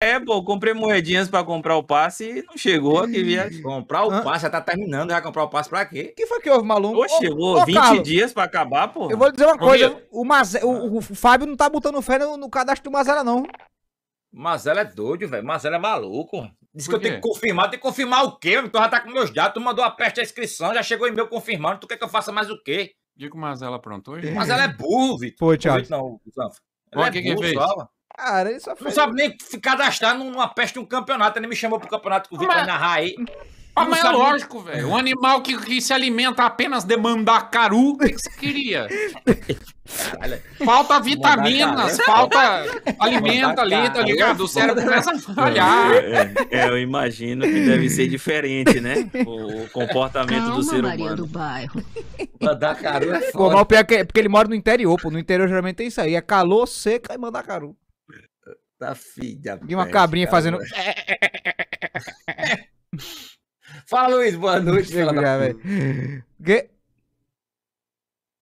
É, pô, comprei moedinhas pra comprar o passe e não chegou que viagem. Comprar o passe, já tá terminando, já comprar o passe pra quê? que foi que houve, maluco? chegou ô, 20 Carlos, dias pra acabar, pô. Eu vou dizer uma coisa, o, o, o Fábio não tá botando fé no, no cadastro do Mazela, não. Mazela é doido, velho. Mazela é maluco. Diz que eu tenho que confirmar. Tem que confirmar o quê? Tu já tá com meus dados, tu mandou a peste da inscrição, já chegou em meu confirmando. Tu quer que eu faça mais o quê? Diga o Mazela pronto hoje. Mazela é burro, Vitor. Foi, Thiago. Não, não. Ela é que burro, que fez? Só, Cara, ele só fez... Não sabe nem se cadastrar numa peste de um campeonato. Ele me chamou pro campeonato com o Vitor mas... narrar aí. Mas, mas é lógico, velho. Um animal que, que, se alimenta apenas de mandacaru, o que, você queria? Falta vitaminas, falta alimento ali, tá ligado? O cérebro começa a falhar. Eu, é, eu, é, é, eu imagino que deve ser diferente, né? O, comportamento Calma, do ser humano. Maria do bairro. Mandacaru é foda. o é porque ele mora no interior, pô. No interior geralmente tem isso aí. É calor, seca e mandacaru. Tá filha. E uma cabrinha fazendo. Fala, Luiz, boa noite, filha